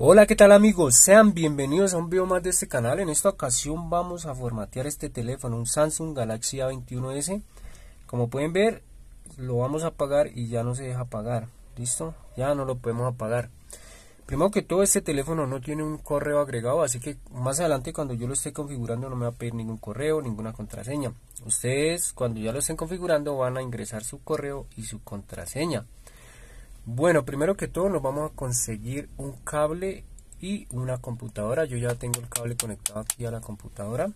Hola, ¿qué tal amigos? Sean bienvenidos a un video más de este canal. En esta ocasión vamos a formatear este teléfono, un Samsung Galaxy A21s. Como pueden ver, lo vamos a apagar y ya no se deja apagar. ¿Listo? Ya no lo podemos apagar. Primero que todo, este teléfono no tiene un correo agregado, así que más adelante cuando yo lo esté configurando no me va a pedir ningún correo, ninguna contraseña. Ustedes cuando ya lo estén configurando van a ingresar su correo y su contraseña. Bueno, primero que todo nos vamos a conseguir un cable y una computadora. Yo ya tengo el cable conectado aquí a la computadora.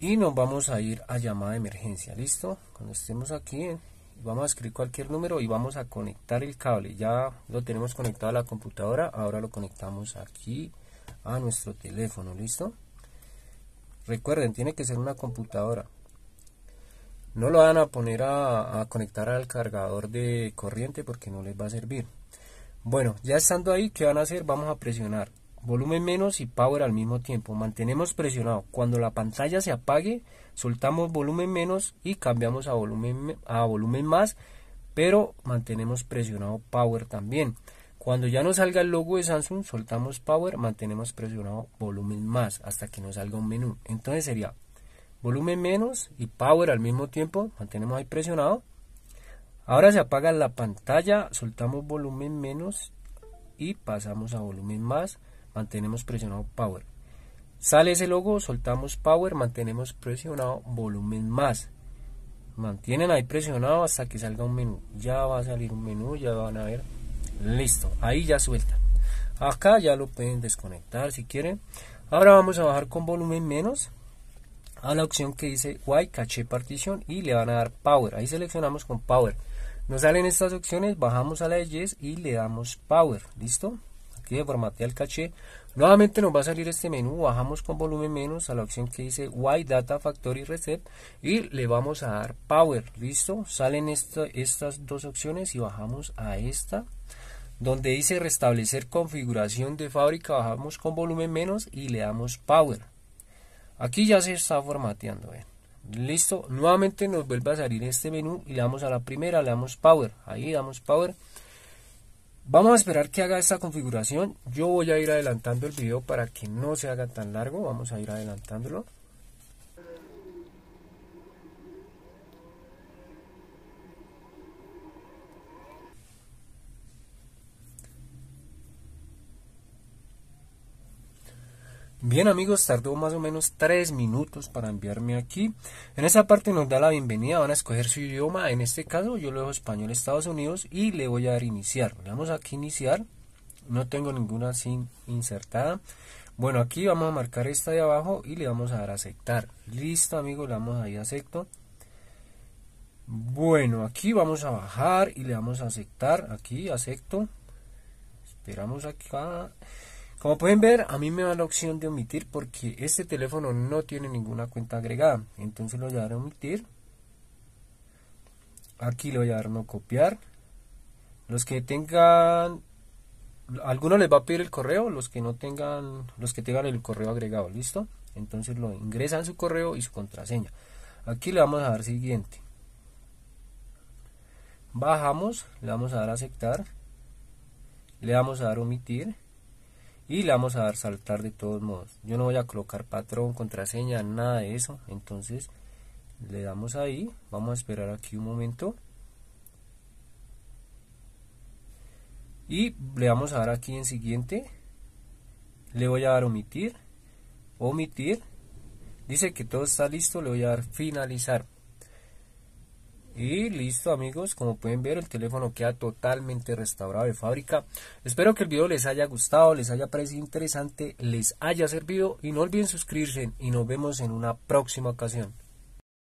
Y nos vamos a ir a llamada de emergencia. ¿Listo? Cuando estemos aquí, eh, vamos a escribir cualquier número y vamos a conectar el cable. Ya lo tenemos conectado a la computadora. Ahora lo conectamos aquí a nuestro teléfono. ¿Listo? Recuerden, tiene que ser una computadora. No lo van a poner a, conectar al cargador de corriente porque no les va a servir. Bueno, ya estando ahí, ¿qué van a hacer? Vamos a presionar volumen menos y power al mismo tiempo. Mantenemos presionado. Cuando la pantalla se apague, soltamos volumen menos y cambiamos a volumen, a volumen más, pero mantenemos presionado power también. Cuando ya no salga el logo de Samsung, soltamos power, mantenemos presionado volumen más hasta que nos salga un menú. Entonces sería volumen menos y power al mismo tiempo, mantenemos ahí presionado. Ahora se apaga la pantalla, soltamos volumen menos y pasamos a volumen más, mantenemos presionado power. Sale ese logo, soltamos power, mantenemos presionado volumen más. Mantienen ahí presionado hasta que salga un menú. Ya va a salir un menú, ya van a ver. Listo, ahí ya suelta. Acá ya lo pueden desconectar si quieren. Ahora vamos a bajar con volumen menos a la opción que dice White Cache Partición y le van a dar Power. Ahí seleccionamos con Power. Nos salen estas opciones, bajamos a la de yes y le damos Power. ¿Listo? Aquí de formatear el caché. Nuevamente nos va a salir este menú, bajamos con volumen menos a la opción que dice White Data Factory Reset y le vamos a dar Power. ¿Listo? Salen estas dos opciones y bajamos a esta donde dice restablecer configuración de fábrica, bajamos con volumen menos y le damos Power. Aquí ya se está formateando. Listo. Nuevamente nos vuelve a salir este menú y le damos a la primera, le damos Power. Ahí damos Power. Vamos a esperar que haga esta configuración. Yo voy a ir adelantando el video para que no se haga tan largo. Vamos a ir adelantándolo. Bien amigos, tardó más o menos 3 minutos para enviarme aquí. En esta parte nos da la bienvenida, van a escoger su idioma. En este caso yo lo dejo español Estados Unidos y le voy a dar iniciar. Le damos aquí iniciar. No tengo ninguna sin insertada. Bueno, aquí vamos a marcar esta de abajo y le vamos a dar aceptar. Listo amigos, le damos ahí acepto. Bueno, aquí vamos a bajar y le damos a aceptar. Aquí acepto. Esperamos acá. Como pueden ver, a mí me da la opción de omitir porque este teléfono no tiene ninguna cuenta agregada. Entonces lo voy a dar a omitir. Aquí lo voy a dar no copiar. Los que tengan algunos les va a pedir el correo, los que no tengan, los que tengan el correo agregado, ¿listo? Entonces lo ingresan su correo y su contraseña. Aquí le vamos a dar siguiente. Bajamos, le vamos a dar aceptar, le vamos a dar omitir y le vamos a dar saltar de todos modos yo no voy a colocar patrón contraseña nada de eso entonces le damos ahí vamos a esperar aquí un momento y le vamos a dar aquí en siguiente le voy a dar omitir omitir dice que todo está listo le voy a dar finalizar y listo amigos, como pueden ver el teléfono queda totalmente restaurado de fábrica. Espero que el video les haya gustado, les haya parecido interesante, les haya servido y no olviden suscribirse y nos vemos en una próxima ocasión.